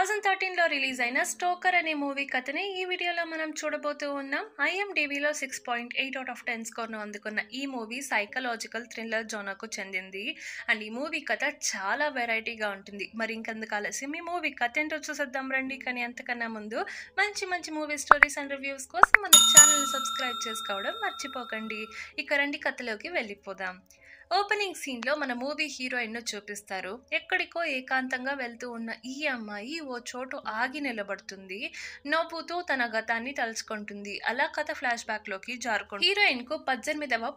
thousand థర్టీన్లో release అయిన Stoker అనే మూవీ కథని ఈ వీడియోలో మనం చూడబోతూ ఉన్నాం ఐఎండివిలో six point eight out of ten స్కోర్ను అందుకున్న ఈ మూవీ సైకలాజికల్ థ్రిల్లర్ జోనాకు చెందింది అండ్ ఈ మూవీ కథ చాలా వెరైటీగా ఉంటుంది మరి ఇంకెందుకు ఆలస్యం మీ మూవీ కథ ఏంటో చూసేద్దాం రండి కానీ అంతకన్నా ముందు మంచి మంచి మూవీ స్టోరీస్ అండ్ రివ్యూస్ కోసం మన ఛానల్ సబ్స్క్రైబ్ చేసుకోవడం మర్చిపోకండి ఇక రండి కథలోకి వెళ్ళిపోదాం ఓపెనింగ్ సీన్లో మన మూవీ హీరోయిన్ ను చూపిస్తారు ఎక్కడికో ఏకాంతంగా వెళ్తూ ఉన్న ఈ అమ్మాయి ఓ చోటు ఆగి నిలబడుతుంది నవ్వుతూ తన గతాన్ని తలుచుకుంటుంది అలా కథ ఫ్లాష్ బ్యాక్ లోకి జారుకుంటుంది హీరోయిన్ కు పద్దెనిమిదవ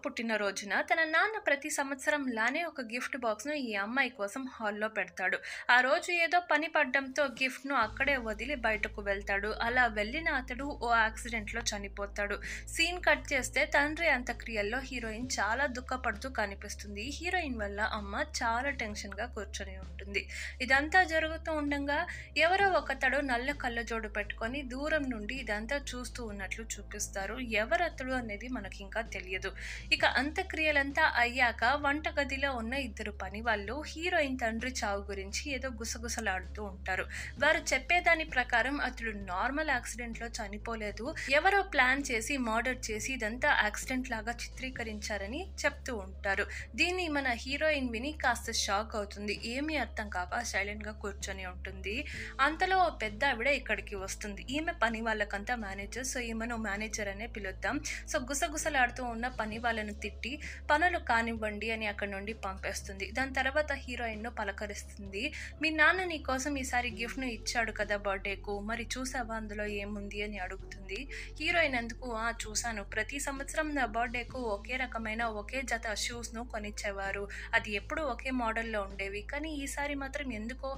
రోజున తన నాన్న ప్రతి సంవత్సరం లానే ఒక గిఫ్ట్ బాక్స్ ను ఈ అమ్మాయి కోసం హాల్లో పెడతాడు ఆ రోజు ఏదో పని పడ్డంతో గిఫ్ట్ ను అక్కడే వదిలి బయటకు వెళ్తాడు అలా వెళ్ళిన అతడు ఓ యాక్సిడెంట్ లో చనిపోతాడు సీన్ కట్ చేస్తే తండ్రి అంత్యక్రియల్లో హీరోయిన్ చాలా దుఃఖపడుతూ కనిపిస్తుంది వస్తుంది హీరోయిన్ వల్ల అమ్మ చాలా టెన్షన్గా కూర్చొని ఉంటుంది ఇదంతా జరుగుతూ ఉండగా ఎవరో ఒకతడు నల్ల కళ్ళజోడు పెట్టుకొని దూరం నుండి ఇదంతా చూస్తూ ఉన్నట్లు చూపిస్తారు ఎవరతడు అనేది మనకి ఇంకా తెలియదు ఇక అంత్యక్రియలంతా అయ్యాక వంటగదిలో ఉన్న ఇద్దరు పని వాళ్ళు హీరోయిన్ తండ్రి చావు గురించి ఏదో గుసగుసలాడుతూ ఉంటారు వారు చెప్పేదాని ప్రకారం అతడు నార్మల్ యాక్సిడెంట్లో చనిపోలేదు ఎవరో ప్లాన్ చేసి మర్డర్ చేసి ఇదంతా యాక్సిడెంట్ లాగా చిత్రీకరించారని చెప్తూ ఉంటారు దీన్ని మన హీరోయిన్ విని కాస్త షాక్ అవుతుంది ఏమీ అర్థం కాక సైలెంట్గా కూర్చొని ఉంటుంది అంతలో పెద్ద ఆవిడ ఇక్కడికి వస్తుంది ఈమె పని వాళ్ళకంతా మేనేజర్ సో ఈమెను మేనేజర్ అనే పిలుద్దాం సో గుసగుసలాడుతూ ఉన్న పని వాళ్ళను తిట్టి పనులు కానివ్వండి అని అక్కడ నుండి పంపేస్తుంది దాని తర్వాత హీరోయిన్ను పలకరిస్తుంది మీ నాన్న నీ కోసం ఈసారి గిఫ్ట్ను ఇచ్చాడు కదా బర్త్డేకు మరి చూసావా అందులో ఏముంది అని అడుగుతుంది హీరోయిన్ ఎందుకు ఆ చూశాను ప్రతి సంవత్సరం నా బర్త్డేకు ఒకే రకమైన ఒకే జత షూస్ను కొని కొనిచ్చేవారు అది ఎప్పుడూ ఒకే మోడల్లో ఉండేవి కానీ ఈసారి మాత్రం ఎందుకో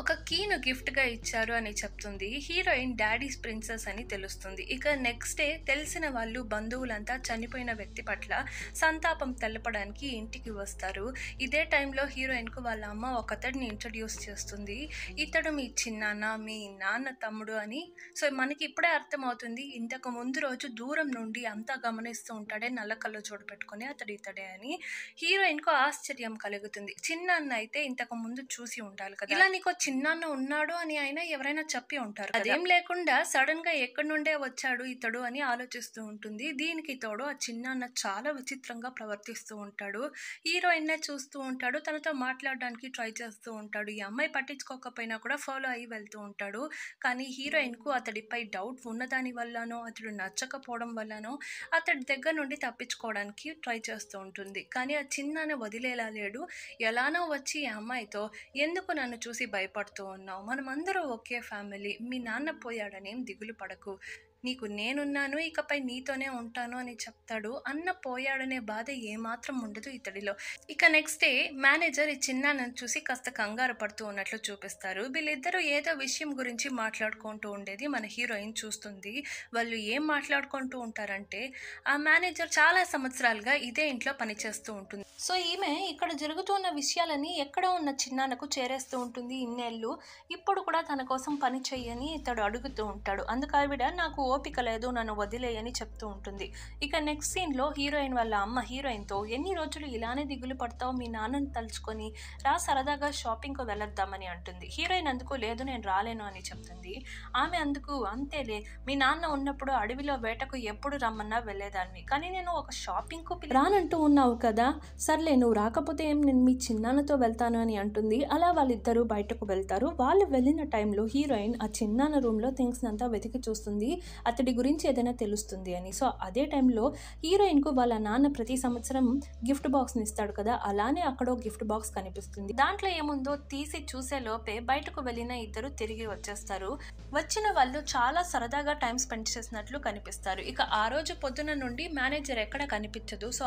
ఒక కీను గిఫ్ట్గా ఇచ్చారు అని చెప్తుంది హీరోయిన్ డాడీస్ ప్రిన్సెస్ అని తెలుస్తుంది ఇక నెక్స్ట్ డే తెలిసిన వాళ్ళు బంధువులంతా చనిపోయిన వ్యక్తి పట్ల సంతాపం తెలపడానికి ఇంటికి వస్తారు ఇదే టైంలో హీరోయిన్కు వాళ్ళ అమ్మ ఒకతడిని ఇంట్రడ్యూస్ చేస్తుంది ఇతడు మీ చిన్నాన్న మీ నాన్న తమ్ముడు అని సో మనకి ఇప్పుడే అర్థమవుతుంది ఇంతకు ముందు రోజు దూరం నుండి అంతా గమనిస్తూ ఉంటాడే నల్లకల్లో కళ్ళు పెట్టుకుని అతడు ఇతడే అని హీరోయిన్కు ఆశ్చర్యం కలుగుతుంది చిన్నాన్న అయితే ఇంతకు ముందు చూసి ఉండాలి కదా ఇలా నీకు చిన్నాన్న ఉన్నాడు అని ఆయన ఎవరైనా చెప్పి ఉంటారు అదేం లేకుండా సడన్ గా ఎక్కడి నుండే వచ్చాడు ఇతడు అని ఆలోచిస్తూ ఉంటుంది దీనికి తోడు ఆ చిన్నాన్న చాలా విచిత్రంగా ప్రవర్తిస్తూ ఉంటాడు హీరోయిన్ చూస్తూ ఉంటాడు తనతో మాట్లాడడానికి ట్రై చేస్తూ ఉంటాడు ఈ అమ్మాయి పట్టించుకోకపోయినా కూడా ఫాలో అయ్యి వెళ్తూ ఉంటాడు కానీ హీరోయిన్ కు అతడిపై డౌట్ ఉన్నదాని వల్లనో అతడు నచ్చకపోవడం వల్లనో అతడి దగ్గర నుండి తప్పించుకోవడానికి ట్రై చేస్తూ ఉంటుంది కానీ ఆ చిన్నాన్న వదిలేలా లేడు ఎలానో వచ్చి ఈ అమ్మాయితో ఎందుకు నన్ను చూసి భయపడు బాధపడుతూ ఉన్నావు మనమందరం ఒకే ఫ్యామిలీ మీ నాన్న పోయాడనేం దిగులు పడకు నీకు నేనున్నాను ఇకపై నీతోనే ఉంటాను అని చెప్తాడు అన్న పోయాడనే బాధ ఏమాత్రం ఉండదు ఇతడిలో ఇక నెక్స్ట్ డే మేనేజర్ ఈ చిన్నాను చూసి కాస్త కంగారు పడుతూ ఉన్నట్లు చూపిస్తారు వీళ్ళిద్దరూ ఏదో విషయం గురించి మాట్లాడుకుంటూ ఉండేది మన హీరోయిన్ చూస్తుంది వాళ్ళు ఏం మాట్లాడుకుంటూ ఉంటారంటే ఆ మేనేజర్ చాలా సంవత్సరాలుగా ఇదే ఇంట్లో పనిచేస్తూ ఉంటుంది సో ఈమె ఇక్కడ జరుగుతున్న విషయాలని ఎక్కడ ఉన్న చిన్నాన్నకు చేరేస్తూ ఉంటుంది ఇన్నేళ్ళు ఇప్పుడు కూడా తన కోసం పని చెయ్యని ఇతడు అడుగుతూ ఉంటాడు అందుకు ఆవిడ నాకు ఓ ఓపిక లేదు నన్ను వదిలేయని చెప్తూ ఉంటుంది ఇక నెక్స్ట్ సీన్లో హీరోయిన్ వాళ్ళ అమ్మ హీరోయిన్తో ఎన్ని రోజులు ఇలానే దిగులు పడతావు మీ నాన్నని తలుచుకొని రా సరదాగా షాపింగ్కు వెళ్ళొద్దామని అంటుంది హీరోయిన్ అందుకు లేదు నేను రాలేను అని చెప్తుంది ఆమె అందుకు అంతేలే మీ నాన్న ఉన్నప్పుడు అడవిలో వేటకు ఎప్పుడు రమ్మన్నా వెళ్ళేదాన్ని కానీ నేను ఒక షాపింగ్కు రానంటూ ఉన్నావు కదా సర్లే నువ్వు రాకపోతే ఏం నేను మీ చిన్నాన్నతో వెళ్తాను అని అంటుంది అలా వాళ్ళిద్దరూ బయటకు వెళ్తారు వాళ్ళు వెళ్ళిన టైంలో హీరోయిన్ ఆ చిన్నాన్న రూమ్లో థింగ్స్ అంతా వెతికి చూస్తుంది అతడి గురించి ఏదైనా తెలుస్తుంది అని సో అదే టైంలో హీరోయిన్కు వాళ్ళ నాన్న ప్రతి సంవత్సరం గిఫ్ట్ బాక్స్ని ఇస్తాడు కదా అలానే అక్కడ గిఫ్ట్ బాక్స్ కనిపిస్తుంది దాంట్లో ఏముందో తీసి చూసే లోపే బయటకు వెళ్ళిన ఇద్దరు తిరిగి వచ్చేస్తారు వచ్చిన వాళ్ళు చాలా సరదాగా టైం స్పెండ్ చేసినట్లు కనిపిస్తారు ఇక ఆ రోజు పొద్దున నుండి మేనేజర్ ఎక్కడ కనిపించదు సో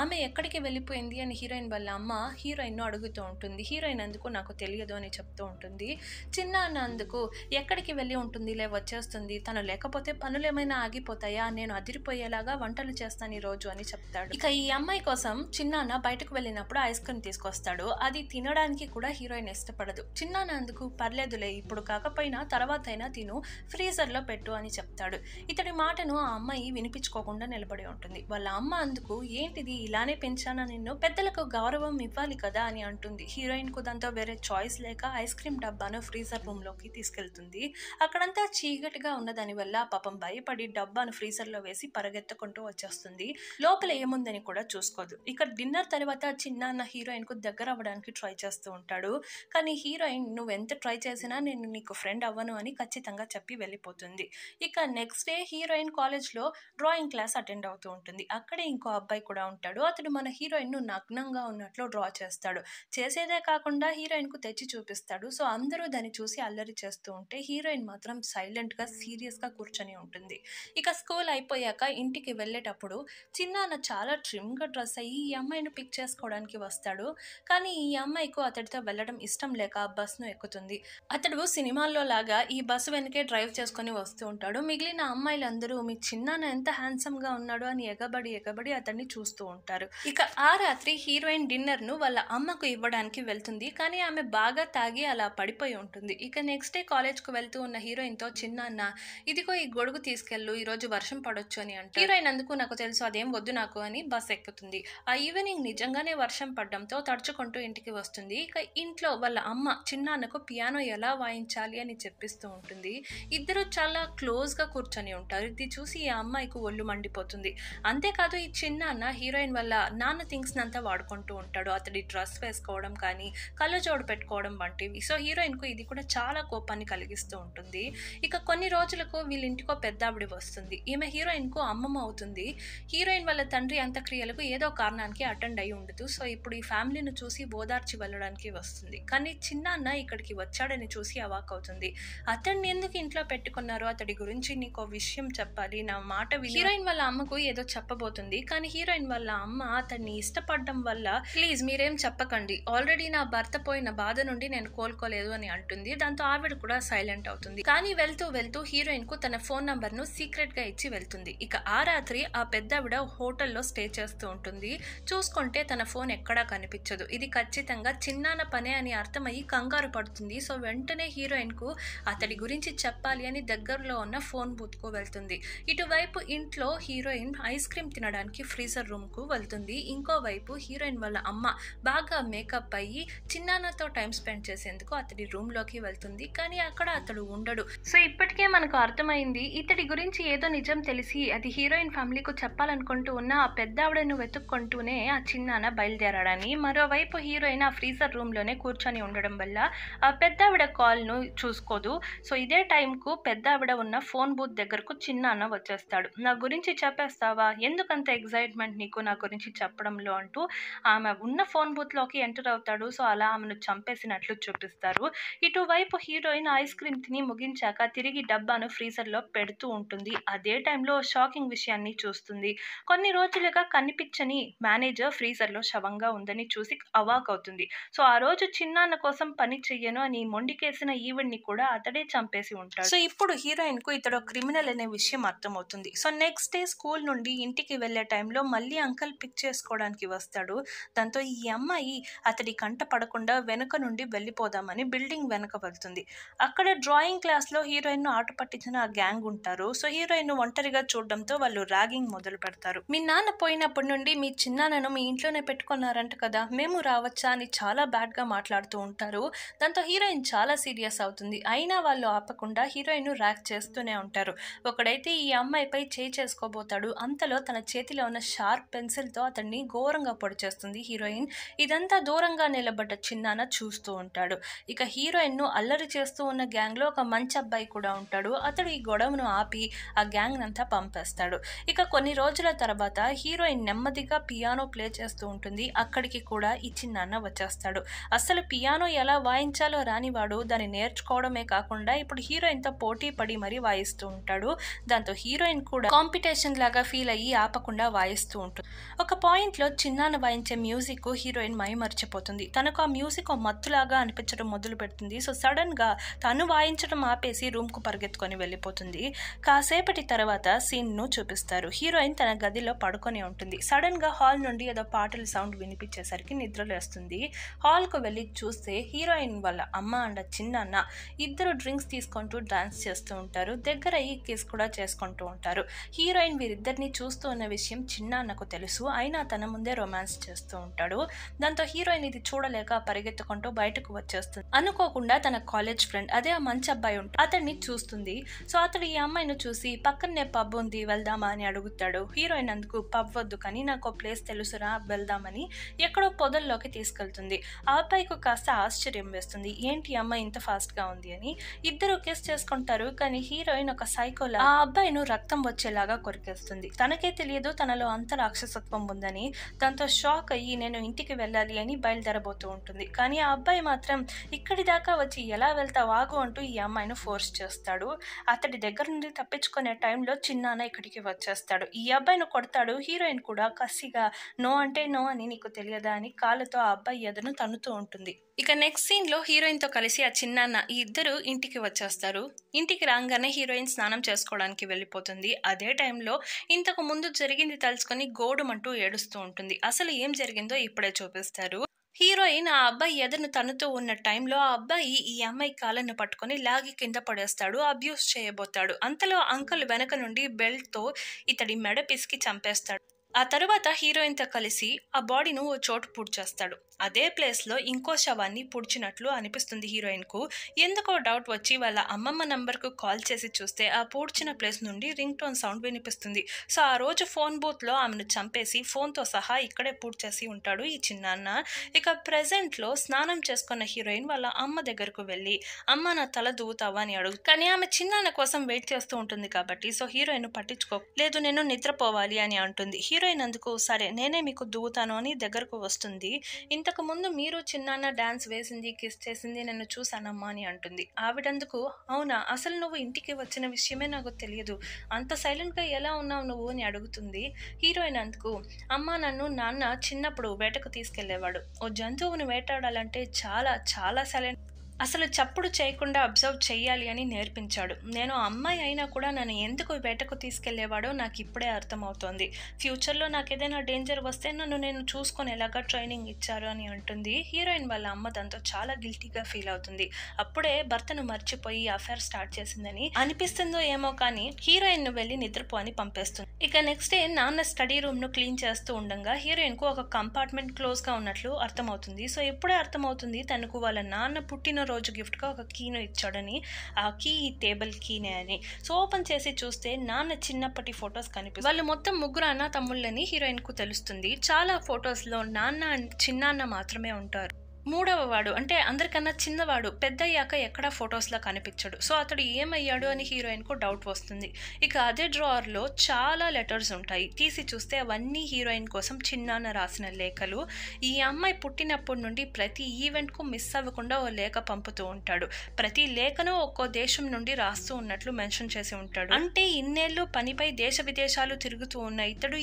ఆమె ఎక్కడికి వెళ్ళిపోయింది అని హీరోయిన్ వాళ్ళ అమ్మ హీరోయిన్ను అడుగుతూ ఉంటుంది హీరోయిన్ అందుకు నాకు తెలియదు అని చెప్తూ ఉంటుంది చిన్న అందుకు ఎక్కడికి వెళ్ళి ఉంటుంది లే వచ్చేస్తుంది తను లేకపోతే లేకపోతే పనులు ఏమైనా ఆగిపోతాయా నేను అదిరిపోయేలాగా వంటలు చేస్తాను ఈ రోజు అని చెప్తాడు ఇక ఈ అమ్మాయి కోసం చిన్నాన్న బయటకు వెళ్ళినప్పుడు ఐస్ క్రీమ్ తీసుకొస్తాడు అది తినడానికి కూడా హీరోయిన్ ఇష్టపడదు చిన్నాన్న అందుకు పర్లేదులే ఇప్పుడు కాకపోయినా తర్వాత అయినా తిను ఫ్రీజర్ లో పెట్టు అని చెప్తాడు ఇతడి మాటను ఆ అమ్మాయి వినిపించుకోకుండా నిలబడి ఉంటుంది వాళ్ళ అమ్మ అందుకు ఏంటిది ఇలానే పెంచానా నిన్ను పెద్దలకు గౌరవం ఇవ్వాలి కదా అని అంటుంది హీరోయిన్ కు దాంతో వేరే చాయిస్ లేక ఐస్ క్రీమ్ డబ్బాను ఫ్రీజర్ రూమ్ లోకి తీసుకెళ్తుంది అక్కడంతా చీకటిగా ఉన్న వల్ల పాపం భయపడి డబ్బాను ఫ్రీజర్లో వేసి పరిగెత్తుకుంటూ వచ్చేస్తుంది లోపల ఏముందని కూడా చూసుకోదు ఇక డిన్నర్ తర్వాత చిన్న అన్న కు దగ్గర అవ్వడానికి ట్రై చేస్తూ ఉంటాడు కానీ హీరోయిన్ నువ్వు ఎంత ట్రై చేసినా నేను నీకు ఫ్రెండ్ అవ్వను అని ఖచ్చితంగా చెప్పి వెళ్ళిపోతుంది ఇక నెక్స్ట్ డే హీరోయిన్ కాలేజ్లో డ్రాయింగ్ క్లాస్ అటెండ్ అవుతూ ఉంటుంది అక్కడే ఇంకో అబ్బాయి కూడా ఉంటాడు అతడు మన హీరోయిన్ నగ్నంగా ఉన్నట్లు డ్రా చేస్తాడు చేసేదే కాకుండా హీరోయిన్ కు తెచ్చి చూపిస్తాడు సో అందరూ దాన్ని చూసి అల్లరి చేస్తూ ఉంటే హీరోయిన్ మాత్రం సైలెంట్ గా సీరియస్ గా కూర్చొని కూర్చొని ఉంటుంది ఇక స్కూల్ అయిపోయాక ఇంటికి వెళ్ళేటప్పుడు చిన్నాన్న చాలా ట్రిమ్గా డ్రెస్ అయ్యి ఈ అమ్మాయిని పిక్ చేసుకోవడానికి వస్తాడు కానీ ఈ అమ్మాయికు అతడితో వెళ్ళడం ఇష్టం లేక ఆ బస్సును ఎక్కుతుంది అతడు సినిమాల్లో లాగా ఈ బస్సు వెనకే డ్రైవ్ చేసుకుని వస్తూ ఉంటాడు మిగిలిన అమ్మాయిలందరూ మీ చిన్నాన్న ఎంత హ్యాండ్సమ్గా ఉన్నాడు అని ఎగబడి ఎగబడి అతన్ని చూస్తూ ఉంటారు ఇక ఆ రాత్రి హీరోయిన్ డిన్నర్ను వాళ్ళ అమ్మకు ఇవ్వడానికి వెళ్తుంది కానీ ఆమె బాగా తాగి అలా పడిపోయి ఉంటుంది ఇక నెక్స్ట్ డే కాలేజ్కు వెళ్తూ ఉన్న హీరోయిన్తో చిన్నాన్న ఇదిగో ఈ గొడుగు తీసుకెళ్ళు ఈరోజు వర్షం పడొచ్చు అని అంటే హీరోయిన్ అందుకు నాకు తెలుసు అదేం వద్దు నాకు అని బస్ ఎక్కుతుంది ఆ ఈవినింగ్ నిజంగానే వర్షం పడడంతో తడుచుకుంటూ ఇంటికి వస్తుంది ఇక ఇంట్లో వాళ్ళ అమ్మ చిన్నాన్నకు పియానో ఎలా వాయించాలి అని చెప్పిస్తూ ఉంటుంది ఇద్దరు చాలా క్లోజ్గా కూర్చొని ఉంటారు ఇది చూసి ఈ అమ్మాయికి ఒళ్ళు మండిపోతుంది అంతేకాదు ఈ చిన్నాన్న హీరోయిన్ వల్ల నాన్న థింగ్స్ని అంతా వాడుకుంటూ ఉంటాడు అతడి డ్రెస్ వేసుకోవడం కానీ చోడు పెట్టుకోవడం వంటివి సో హీరోయిన్కు ఇది కూడా చాలా కోపాన్ని కలిగిస్తూ ఉంటుంది ఇక కొన్ని రోజులకు వీళ్ళింటికి గొప్ప పెద్ద ఆవిడ వస్తుంది ఈమె హీరోయిన్ కు అమ్మమ్మ అవుతుంది హీరోయిన్ వాళ్ళ తండ్రి అంత్యక్రియలకు ఏదో కారణానికి అటెండ్ అయి ఉండదు సో ఇప్పుడు ఈ ఫ్యామిలీని చూసి ఓదార్చి వెళ్ళడానికి వస్తుంది కానీ చిన్న అన్న ఇక్కడికి వచ్చాడని చూసి అవాక్ అవుతుంది అతన్ని ఎందుకు ఇంట్లో పెట్టుకున్నారో అతడి గురించి నీకు విషయం చెప్పాలి నా మాట హీరోయిన్ వాళ్ళ అమ్మకు ఏదో చెప్పబోతుంది కానీ హీరోయిన్ వాళ్ళ అమ్మ అతన్ని ఇష్టపడడం వల్ల ప్లీజ్ మీరేం చెప్పకండి ఆల్రెడీ నా భర్త పోయిన బాధ నుండి నేను కోలుకోలేదు అని అంటుంది దాంతో ఆవిడ కూడా సైలెంట్ అవుతుంది కానీ వెళ్తూ వెళ్తూ హీరోయిన్ కు తన ఫోన్ ఫోన్ నంబర్ను సీక్రెట్గా ఇచ్చి వెళ్తుంది ఇక ఆ రాత్రి ఆ పెద్దావిడ హోటల్లో స్టే చేస్తూ ఉంటుంది చూసుకుంటే తన ఫోన్ ఎక్కడా కనిపించదు ఇది ఖచ్చితంగా చిన్నాన పనే అని అర్థమయ్యి కంగారు పడుతుంది సో వెంటనే హీరోయిన్కు అతడి గురించి చెప్పాలి అని దగ్గరలో ఉన్న ఫోన్ బూత్కు వెళ్తుంది ఇటువైపు ఇంట్లో హీరోయిన్ ఐస్ క్రీమ్ తినడానికి ఫ్రీజర్ రూమ్కు వెళ్తుంది ఇంకోవైపు హీరోయిన్ వాళ్ళ అమ్మ బాగా మేకప్ అయ్యి చిన్నానతో టైం స్పెండ్ చేసేందుకు అతడి రూమ్లోకి వెళ్తుంది కానీ అక్కడ అతడు ఉండడు సో ఇప్పటికే మనకు అర్థమైంది ఇతడి గురించి ఏదో నిజం తెలిసి అది హీరోయిన్ ఫ్యామిలీకు చెప్పాలనుకుంటూ ఉన్న ఆ పెద్ద ఆవిడను వెతుక్కుంటూనే ఆ చిన్నాన బయలుదేరాడని మరోవైపు హీరోయిన్ ఆ ఫ్రీజర్ రూమ్లోనే కూర్చొని ఉండడం వల్ల ఆ పెద్ద ఆవిడ కాల్ను చూసుకోదు సో ఇదే టైంకు పెద్ద ఆవిడ ఉన్న ఫోన్ బూత్ దగ్గరకు చిన్నాన్న వచ్చేస్తాడు నా గురించి చెప్పేస్తావా ఎందుకంత ఎగ్జైట్మెంట్ నీకు నా గురించి చెప్పడంలో అంటూ ఆమె ఉన్న ఫోన్ బూత్లోకి ఎంటర్ అవుతాడు సో అలా ఆమెను చంపేసినట్లు చూపిస్తారు ఇటువైపు హీరోయిన్ ఐస్ క్రీమ్ తిని ముగించాక తిరిగి డబ్బాను ఫ్రీజర్లో పె పెడుతూ ఉంటుంది అదే టైంలో షాకింగ్ విషయాన్ని చూస్తుంది కొన్ని రోజులుగా కనిపించని మేనేజర్ ఫ్రీజర్లో శవంగా ఉందని చూసి అవాక్ అవుతుంది సో ఆ రోజు చిన్నాన్న కోసం పని చెయ్యను అని మొండికేసిన ఈవెంట్ని కూడా అతడే చంపేసి ఉంటాడు సో ఇప్పుడు హీరోయిన్ కు ఇతడు క్రిమినల్ అనే విషయం అర్థమవుతుంది సో నెక్స్ట్ డే స్కూల్ నుండి ఇంటికి వెళ్లే టైంలో మళ్ళీ అంకల్ పిక్ చేసుకోవడానికి వస్తాడు దాంతో ఈ అమ్మాయి అతడి కంట పడకుండా వెనుక నుండి వెళ్ళిపోదామని బిల్డింగ్ వెనుక వెళ్తుంది అక్కడ డ్రాయింగ్ క్లాస్లో హీరోయిన్ను ఆట పట్టించిన ఆ గ్యాంగ్ ఉంటారు సో హీరోయిన్ ఒంటరిగా చూడడంతో వాళ్ళు ర్యాగింగ్ మొదలు పెడతారు మీ నాన్న పోయినప్పటి నుండి మీ చిన్నాన్నను మీ ఇంట్లోనే పెట్టుకున్నారంట కదా మేము రావచ్చా అని చాలా బ్యాడ్గా మాట్లాడుతూ ఉంటారు దాంతో హీరోయిన్ చాలా సీరియస్ అవుతుంది అయినా వాళ్ళు ఆపకుండా హీరోయిన్ ర్యాక్ చేస్తూనే ఉంటారు ఒకడైతే ఈ అమ్మాయిపై చేయి చేసుకోబోతాడు అంతలో తన చేతిలో ఉన్న షార్ప్ పెన్సిల్తో అతన్ని ఘోరంగా పొడి చేస్తుంది హీరోయిన్ ఇదంతా దూరంగా నిలబడ్డ చిన్నాన చూస్తూ ఉంటాడు ఇక హీరోయిన్ను అల్లరి చేస్తూ ఉన్న గ్యాంగ్లో ఒక మంచి అబ్బాయి కూడా ఉంటాడు అతడు ఈ గొడవ గొడవను ఆపి ఆ గ్యాంగ్ అంతా పంపేస్తాడు ఇక కొన్ని రోజుల తర్వాత హీరోయిన్ నెమ్మదిగా పియానో ప్లే చేస్తూ ఉంటుంది అక్కడికి కూడా ఈ చిన్న వచ్చేస్తాడు అసలు పియానో ఎలా వాయించాలో రానివాడు దాన్ని నేర్చుకోవడమే కాకుండా ఇప్పుడు హీరోయిన్తో పోటీ పడి మరీ వాయిస్తూ ఉంటాడు దాంతో హీరోయిన్ కూడా కాంపిటీషన్ లాగా ఫీల్ అయ్యి ఆపకుండా వాయిస్తూ ఉంటుంది ఒక పాయింట్ లో చిన్నాన్న వాయించే మ్యూజిక్ హీరోయిన్ మైమర్చిపోతుంది తనకు ఆ మ్యూజిక్ మత్తులాగా అనిపించడం మొదలు పెడుతుంది సో సడన్ గా తను వాయించడం ఆపేసి రూమ్ కు పరిగెత్తుకొని వెళ్ళిపోతుంది ఉంటుంది కాసేపటి తర్వాత సీన్ను చూపిస్తారు హీరోయిన్ తన గదిలో పడుకొని ఉంటుంది సడన్గా హాల్ నుండి ఏదో పాటల సౌండ్ వినిపించేసరికి నిద్ర లేస్తుంది హాల్కు వెళ్ళి చూస్తే హీరోయిన్ వాళ్ళ అమ్మ అండ్ చిన్నన్న ఇద్దరు డ్రింక్స్ తీసుకుంటూ డాన్స్ చేస్తూ ఉంటారు దగ్గర ఈ కిస్ కూడా చేసుకుంటూ ఉంటారు హీరోయిన్ వీరిద్దరిని చూస్తూ ఉన్న విషయం చిన్నాన్నకు తెలుసు అయినా తన ముందే రొమాన్స్ చేస్తూ ఉంటాడు దాంతో హీరోయిన్ ఇది చూడలేక పరిగెత్తుకుంటూ బయటకు వచ్చేస్తుంది అనుకోకుండా తన కాలేజ్ ఫ్రెండ్ అదే ఆ మంచి అబ్బాయి ఉంటాడు అతన్ని చూస్తుంది సో అతడు ఈ అమ్మాయిని చూసి పక్కనే పబ్ ఉంది వెళ్దామా అని అడుగుతాడు హీరోయిన్ అందుకు పబ్ వద్దు కానీ నాకు ప్లేస్ తెలుసురా వెళ్దామని ఎక్కడో పొదల్లోకి తీసుకెళ్తుంది ఆ అబ్బాయికి కాస్త ఆశ్చర్యం వేస్తుంది ఏంటి అమ్మాయి ఇంత ఫాస్ట్గా ఉంది అని ఇద్దరు కేసు చేసుకుంటారు కానీ హీరోయిన్ ఒక సైకోల ఆ అబ్బాయిను రక్తం వచ్చేలాగా కొరికేస్తుంది తనకే తెలియదు తనలో అంత రాక్షసత్వం ఉందని దాంతో షాక్ అయ్యి నేను ఇంటికి వెళ్ళాలి అని బయలుదేరబోతూ ఉంటుంది కానీ ఆ అబ్బాయి మాత్రం ఇక్కడి దాకా వచ్చి ఎలా వెళ్తావు వాగు అంటూ ఈ అమ్మాయిని ఫోర్స్ చేస్తాడు అతడి దగ్గర దగ్గర నుండి తప్పించుకునే టైంలో చిన్నాన్న ఇక్కడికి వచ్చేస్తాడు ఈ అబ్బాయిని కొడతాడు హీరోయిన్ కూడా కసిగా నో అంటే నో అని నీకు తెలియదా అని కాళ్ళతో ఆ అబ్బాయి ఎదను తన్నుతూ ఉంటుంది ఇక నెక్స్ట్ సీన్లో హీరోయిన్తో కలిసి ఆ చిన్నాన్న ఈ ఇద్దరు ఇంటికి వచ్చేస్తారు ఇంటికి రాగానే హీరోయిన్ స్నానం చేసుకోవడానికి వెళ్ళిపోతుంది అదే టైంలో ఇంతకు ముందు జరిగింది తలుచుకొని గోడుమంటూ ఏడుస్తూ ఉంటుంది అసలు ఏం జరిగిందో ఇప్పుడే చూపిస్తారు హీరోయిన్ ఆ అబ్బాయి ఎదను తనతో ఉన్న టైంలో ఆ అబ్బాయి ఈ అమ్మాయి కాళ్ళను పట్టుకొని లాగి కింద పడేస్తాడు అబ్యూస్ చేయబోతాడు అంతలో అంకుల్ వెనక నుండి బెల్ట్తో ఇతడి మెడ పిసికి చంపేస్తాడు ఆ తరువాత హీరోయిన్తో కలిసి ఆ బాడీను ఓ చోటు పూడ్చేస్తాడు అదే ప్లేస్లో ఇంకో శవాన్ని పూడ్చినట్లు అనిపిస్తుంది హీరోయిన్కు ఎందుకో డౌట్ వచ్చి వాళ్ళ అమ్మమ్మ నంబర్కు కాల్ చేసి చూస్తే ఆ పూడ్చిన ప్లేస్ నుండి రింగ్ టోన్ సౌండ్ వినిపిస్తుంది సో ఆ రోజు ఫోన్ బూత్లో ఆమెను చంపేసి ఫోన్తో సహా ఇక్కడే పూడ్చేసి ఉంటాడు ఈ చిన్నాన్న ఇక ప్రజెంట్లో స్నానం చేసుకున్న హీరోయిన్ వాళ్ళ అమ్మ దగ్గరకు వెళ్ళి అమ్మ నా తల దువ్వుతావా అని అడుగు కానీ ఆమె చిన్నాన్న కోసం వెయిట్ చేస్తూ ఉంటుంది కాబట్టి సో హీరోయిన్ పట్టించుకో లేదు నేను నిద్రపోవాలి అని అంటుంది హీరోయినందుకు అయినందుకు సరే నేనే మీకు దూగుతాను అని దగ్గరకు వస్తుంది ఇంతకు ముందు మీరు చిన్నాన్న డాన్స్ వేసింది కిస్ చేసింది నన్ను చూశానమ్మా అని అంటుంది ఆవిడందుకు అవునా అసలు నువ్వు ఇంటికి వచ్చిన విషయమే నాకు తెలియదు అంత సైలెంట్గా ఎలా ఉన్నావు నువ్వు అని అడుగుతుంది హీరోయిన్ అందుకు అమ్మ నన్ను నాన్న చిన్నప్పుడు వేటకు తీసుకెళ్లేవాడు ఓ జంతువుని వేటాడాలంటే చాలా చాలా సైలెంట్ అసలు చప్పుడు చేయకుండా అబ్జర్వ్ చేయాలి అని నేర్పించాడు నేను అమ్మాయి అయినా కూడా నన్ను ఎందుకు వేటకు తీసుకెళ్లేవాడో నాకు ఇప్పుడే అర్థమవుతోంది ఫ్యూచర్లో నాకు ఏదైనా డేంజర్ వస్తే నన్ను నేను చూసుకొని ఎలాగా ట్రైనింగ్ ఇచ్చారు అని అంటుంది హీరోయిన్ వాళ్ళ అమ్మ దాంతో చాలా గిల్టీగా ఫీల్ అవుతుంది అప్పుడే భర్తను మర్చిపోయి అఫేర్ స్టార్ట్ చేసిందని అనిపిస్తుందో ఏమో కానీ హీరోయిన్ వెళ్ళి నిద్రపో అని పంపేస్తుంది ఇక నెక్స్ట్ డే నాన్న స్టడీ రూమ్ను క్లీన్ చేస్తూ ఉండగా హీరోయిన్ కు ఒక కంపార్ట్మెంట్ క్లోజ్ గా ఉన్నట్లు అర్థమవుతుంది సో ఎప్పుడే అర్థమవుతుంది తనకు వాళ్ళ నాన్న పుట్టిన రోజు గిఫ్ట్గా ఒక కీను ఇచ్చాడని ఆ కీ ఈ టేబుల్ కీనే అని సో ఓపెన్ చేసి చూస్తే నాన్న చిన్నప్పటి ఫొటోస్ కనిపిస్తుంది వాళ్ళు మొత్తం ముగ్గురు అన్న తమ్ముళ్ళని హీరోయిన్కు తెలుస్తుంది చాలా ఫొటోస్లో నాన్న చిన్నాన్న మాత్రమే ఉంటారు మూడవ వాడు అంటే అందరికన్నా చిన్నవాడు పెద్దయ్యాక ఎక్కడ ఫొటోస్లో కనిపించడు సో అతడు ఏమయ్యాడు అని హీరోయిన్కు డౌట్ వస్తుంది ఇక అదే డ్రాయర్లో చాలా లెటర్స్ ఉంటాయి తీసి చూస్తే అవన్నీ హీరోయిన్ కోసం చిన్నాన్న రాసిన లేఖలు ఈ అమ్మాయి పుట్టినప్పటి నుండి ప్రతి ఈవెంట్కు మిస్ అవ్వకుండా ఓ లేఖ పంపుతూ ఉంటాడు ప్రతి లేఖను ఒక్కో దేశం నుండి రాస్తూ ఉన్నట్లు మెన్షన్ చేసి ఉంటాడు అంటే ఇన్నేళ్ళు పనిపై దేశ విదేశాలు తిరుగుతూ ఉన్న ఇతడు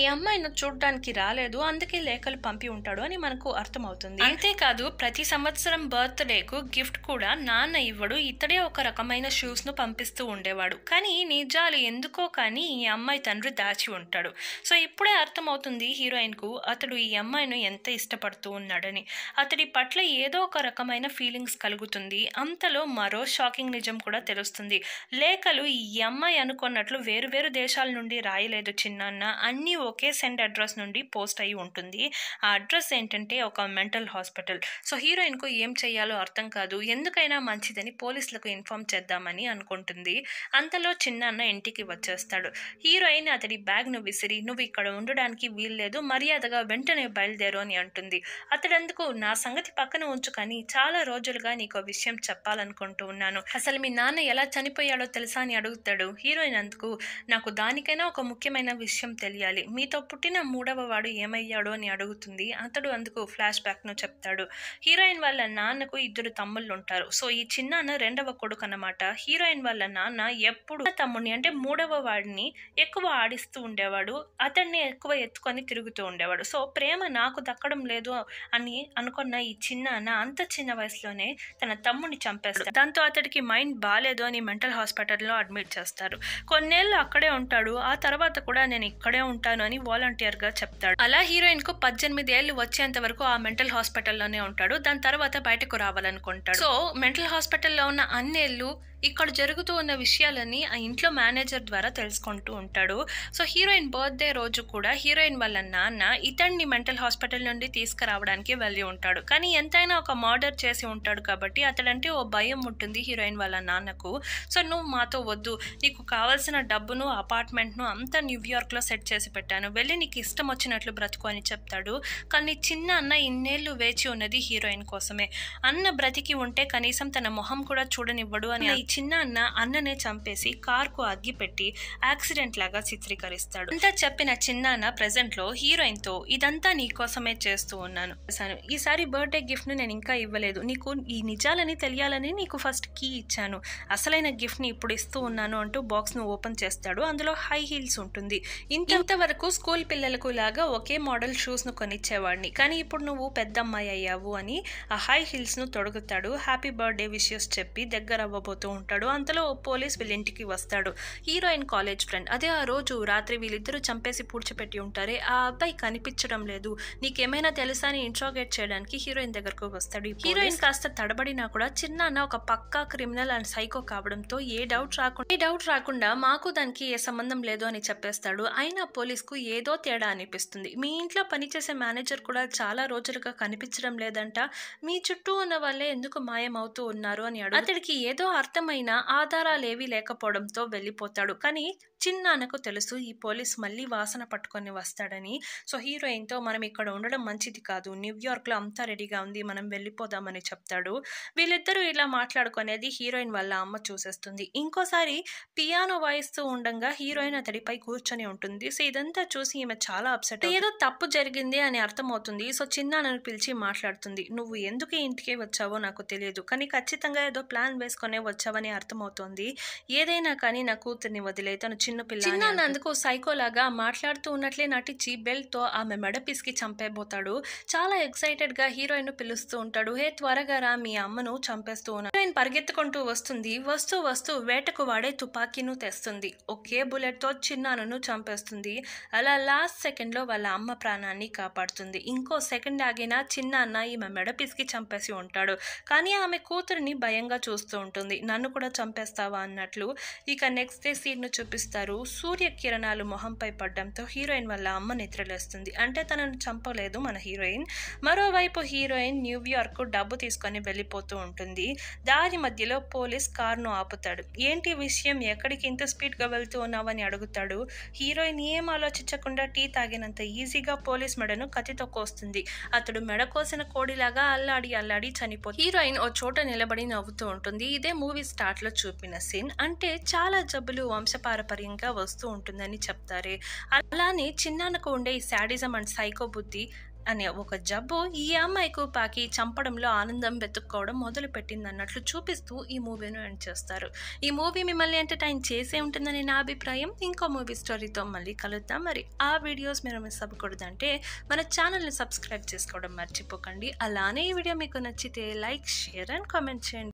ఈ అమ్మాయిను చూడడానికి రాలేదు అందుకే లేఖలు పంపి ఉంటాడు అని మనకు అర్థమవుతుంది అంతే కాదు ప్రతి సంవత్సరం బర్త్డేకు గిఫ్ట్ కూడా నాన్న ఇవ్వడు ఇతడే ఒక రకమైన షూస్ను పంపిస్తూ ఉండేవాడు కానీ నిజాలు ఎందుకో కానీ ఈ అమ్మాయి తండ్రి దాచి ఉంటాడు సో ఇప్పుడే అర్థమవుతుంది హీరోయిన్కు అతడు ఈ అమ్మాయిను ఎంత ఇష్టపడుతూ ఉన్నాడని అతడి పట్ల ఏదో ఒక రకమైన ఫీలింగ్స్ కలుగుతుంది అంతలో మరో షాకింగ్ నిజం కూడా తెలుస్తుంది లేఖలు ఈ అమ్మాయి అనుకున్నట్లు వేరు వేరు దేశాల నుండి రాయలేదు చిన్నాన్న అన్నీ ఒకే సెండ్ అడ్రస్ నుండి పోస్ట్ అయి ఉంటుంది ఆ అడ్రస్ ఏంటంటే ఒక మెంటల్ హాస్పిటల్ పాటిల్ సో హీరోయిన్కు ఏం చేయాలో అర్థం కాదు ఎందుకైనా మంచిదని పోలీసులకు ఇన్ఫామ్ చేద్దామని అనుకుంటుంది అంతలో చిన్నాన్న ఇంటికి వచ్చేస్తాడు హీరోయిన్ అతడి బ్యాగ్ను విసిరి నువ్వు ఇక్కడ ఉండడానికి వీల్లేదు మర్యాదగా వెంటనే బయలుదేరు అని అంటుంది అతడందుకు నా సంగతి పక్కన ఉంచు కానీ చాలా రోజులుగా నీకు విషయం చెప్పాలనుకుంటూ ఉన్నాను అసలు మీ నాన్న ఎలా చనిపోయాడో తెలుసా అని అడుగుతాడు హీరోయిన్ అందుకు నాకు దానికైనా ఒక ముఖ్యమైన విషయం తెలియాలి మీతో పుట్టిన మూడవ వాడు ఏమయ్యాడో అని అడుగుతుంది అతడు అందుకు ఫ్లాష్ బ్యాక్ను చెప్తాడు ఉంటాడు హీరోయిన్ వాళ్ళ నాన్నకు ఇద్దరు తమ్ముళ్ళు ఉంటారు సో ఈ చిన్నాన్న రెండవ కొడుకు అనమాట హీరోయిన్ వాళ్ళ నాన్న ఎప్పుడు తమ్ముడిని అంటే మూడవ వాడిని ఎక్కువ ఆడిస్తూ ఉండేవాడు అతన్ని ఎక్కువ ఎత్తుకొని తిరుగుతూ ఉండేవాడు సో ప్రేమ నాకు దక్కడం లేదు అని అనుకున్న ఈ చిన్నాన్న అంత చిన్న వయసులోనే తన తమ్ముని చంపేస్తాడు దాంతో అతడికి మైండ్ బాగాలేదు అని మెంటల్ హాస్పిటల్లో అడ్మిట్ చేస్తారు కొన్నేళ్ళు అక్కడే ఉంటాడు ఆ తర్వాత కూడా నేను ఇక్కడే ఉంటాను అని వాలంటీర్గా చెప్తాడు అలా హీరోయిన్ కు పద్దెనిమిది ఏళ్ళు వచ్చేంత వరకు ఆ మెంటల్ హాస్పిటల్లో ఉంటాడు దాని తర్వాత బయటకు రావాలనుకుంటాడు సో మెంటల్ హాస్పిటల్లో ఉన్న అన్నేళ్ళు ఇక్కడ జరుగుతూ ఉన్న విషయాలని ఆ ఇంట్లో మేనేజర్ ద్వారా తెలుసుకుంటూ ఉంటాడు సో హీరోయిన్ బర్త్డే రోజు కూడా హీరోయిన్ వాళ్ళ నాన్న ఇతన్ని మెంటల్ హాస్పిటల్ నుండి తీసుకురావడానికి వెళ్ళి ఉంటాడు కానీ ఎంతైనా ఒక మర్డర్ చేసి ఉంటాడు కాబట్టి అతడంటే ఓ భయం ఉంటుంది హీరోయిన్ వాళ్ళ నాన్నకు సో నువ్వు మాతో వద్దు నీకు కావాల్సిన డబ్బును అపార్ట్మెంట్ను అంతా న్యూయార్క్లో సెట్ చేసి పెట్టాను వెళ్ళి నీకు ఇష్టం వచ్చినట్లు బ్రతుకు అని చెప్తాడు కానీ చిన్న అన్న ఇన్నేళ్ళు వేచి ఉన్నది హీరోయిన్ కోసమే అన్న బ్రతికి ఉంటే కనీసం తన మొహం కూడా చూడనివ్వడు అని చిన్న అన్న అన్ననే చంపేసి కార్కు అగ్గి పెట్టి యాక్సిడెంట్ లాగా చిత్రీకరిస్తాడు అంతా చెప్పిన చిన్న అన్న ప్రెసెంట్ లో హీరోయిన్ తో ఇదంతా నీ కోసమే చేస్తూ ఉన్నాను ఈసారి బర్త్డే గిఫ్ట్ ను నేను ఇంకా ఇవ్వలేదు నీకు ఈ నిజాలని తెలియాలని నీకు ఫస్ట్ కీ ఇచ్చాను అసలైన గిఫ్ట్ ని ఇప్పుడు ఇస్తూ ఉన్నాను అంటూ బాక్స్ ను ఓపెన్ చేస్తాడు అందులో హై హీల్స్ ఉంటుంది వరకు స్కూల్ పిల్లలకు లాగా ఒకే మోడల్ షూస్ ను కొనిచ్చేవాడిని కానీ ఇప్పుడు నువ్వు పెద్దమ్మాయి అయ్యావు అని ఆ హై హీల్స్ ను తొడుగుతాడు హ్యాపీ బర్త్డే విషయస్ చెప్పి దగ్గర అవ్వబోతూ ఉంటాడు అంతలో పోలీస్ వీళ్ళింటికి వస్తాడు హీరోయిన్ కాలేజ్ ఫ్రెండ్ అదే ఆ రోజు రాత్రి వీళ్ళిద్దరూ చంపేసి పూడ్చిపెట్టి ఉంటారే ఆ అబ్బాయి కనిపించడం లేదు నీకేమైనా తెలుసా అని ఇంట్రాగేట్ చేయడానికి హీరోయిన్ దగ్గరకు వస్తాడు హీరోయిన్ కాస్త తడబడినా కూడా చిన్న అన్న ఒక పక్కా క్రిమినల్ అండ్ సైకో కావడంతో ఏ డౌట్ రాకుండా ఏ డౌట్ రాకుండా మాకు దానికి ఏ సంబంధం లేదు అని చెప్పేస్తాడు అయినా పోలీస్ కు ఏదో తేడా అనిపిస్తుంది మీ ఇంట్లో పనిచేసే మేనేజర్ కూడా చాలా రోజులుగా కనిపించడం లేదంట మీ చుట్టూ ఉన్న వాళ్ళే ఎందుకు మాయం అవుతూ ఉన్నారు అని అతడికి ఏదో అర్థం స్పష్టమైన ఆధారాలేవీ లేకపోవడంతో వెళ్ళిపోతాడు కానీ చిన్నాన్నకు తెలుసు ఈ పోలీస్ మళ్ళీ వాసన పట్టుకొని వస్తాడని సో హీరోయిన్తో మనం ఇక్కడ ఉండడం మంచిది కాదు న్యూయార్క్లో అంతా రెడీగా ఉంది మనం వెళ్ళిపోదామని చెప్తాడు వీళ్ళిద్దరూ ఇలా మాట్లాడుకునేది హీరోయిన్ వల్ల అమ్మ చూసేస్తుంది ఇంకోసారి పియానో వాయిస్తూ ఉండగా హీరోయిన్ అతడిపై కూర్చొని ఉంటుంది సో ఇదంతా చూసి ఈమె చాలా అప్సెట్ ఏదో తప్పు జరిగింది అని అర్థమవుతుంది సో చిన్నాన్నను పిలిచి మాట్లాడుతుంది నువ్వు ఎందుకు ఇంటికి వచ్చావో నాకు తెలియదు కానీ ఖచ్చితంగా ఏదో ప్లాన్ వేసుకునే వచ్చావని అర్థమవుతోంది ఏదైనా కానీ నా కూతుర్ని వదిలే తను చిన్న పిల్ల చిన్న అందుకు లాగా మాట్లాడుతూ ఉన్నట్లే నటించి బెల్ట్ తో ఆమె మెడ పిసికి చంపేబోతాడు చాలా ఎక్సైటెడ్ గా హీరోయిన్ పిలుస్తూ ఉంటాడు హే త్వరగా రా మీ అమ్మను చంపేస్తూ ఉన్నాడు హీరోయిన్ పరిగెత్తుకుంటూ వస్తుంది వస్తూ వస్తూ వేటకు వాడే తుపాకీను తెస్తుంది ఒకే బుల్లెట్ తో చిన్నాను చంపేస్తుంది అలా లాస్ట్ సెకండ్ లో వాళ్ళ అమ్మ ప్రాణాన్ని కాపాడుతుంది ఇంకో సెకండ్ ఆగినా చిన్న అన్న ఈమె మెడ పిసికి చంపేసి ఉంటాడు కానీ ఆమె కూతురిని భయంగా చూస్తూ ఉంటుంది నన్ను కూడా చంపేస్తావా అన్నట్లు ఇక నెక్స్ట్ డే ను చూపిస్తారు సూర్య కిరణాలు మొహంపై పడడంతో హీరోయిన్ వల్ల అమ్మ నిద్రలేస్తుంది అంటే తనను చంపలేదు మన హీరోయిన్ మరోవైపు హీరోయిన్ న్యూయార్క్ డబ్బు తీసుకొని వెళ్ళిపోతూ ఉంటుంది దారి మధ్యలో పోలీస్ కార్ను ఆపుతాడు ఏంటి విషయం ఎక్కడికి ఇంత స్పీడ్గా వెళ్తూ ఉన్నావని అడుగుతాడు హీరోయిన్ ఏం ఆలోచించకుండా టీ తాగినంత ఈజీగా పోలీస్ మెడను కతితో కోస్తుంది అతడు మెడ కోసిన కోడిలాగా అల్లాడి అల్లాడి చనిపో హీరోయిన్ ఓ చోట నిలబడి నవ్వుతూ ఉంటుంది ఇదే మూవీ స్టార్ట్లో చూపిన సీన్ అంటే చాలా జబ్బులు వంశపారపర్యం ఇంకా వస్తూ ఉంటుందని చెప్తారే అలానే చిన్నాన్నకు ఉండే ఈ శాడిజం అండ్ సైకో బుద్ధి అనే ఒక జబ్బు ఈ అమ్మాయికు పాకి చంపడంలో ఆనందం వెతుక్కోవడం మొదలు పెట్టింది అన్నట్లు చూపిస్తూ ఈ మూవీను ఎండ్ చేస్తారు ఈ మూవీ మిమ్మల్ని ఎంటర్టైన్ చేసే ఉంటుందని నా అభిప్రాయం ఇంకో మూవీ స్టోరీతో మళ్ళీ కలుద్దాం మరి ఆ వీడియోస్ మీరు మిస్ అవ్వకూడదంటే మన ఛానల్ని సబ్స్క్రైబ్ చేసుకోవడం మర్చిపోకండి అలానే ఈ వీడియో మీకు నచ్చితే లైక్ షేర్ అండ్ కామెంట్ చేయండి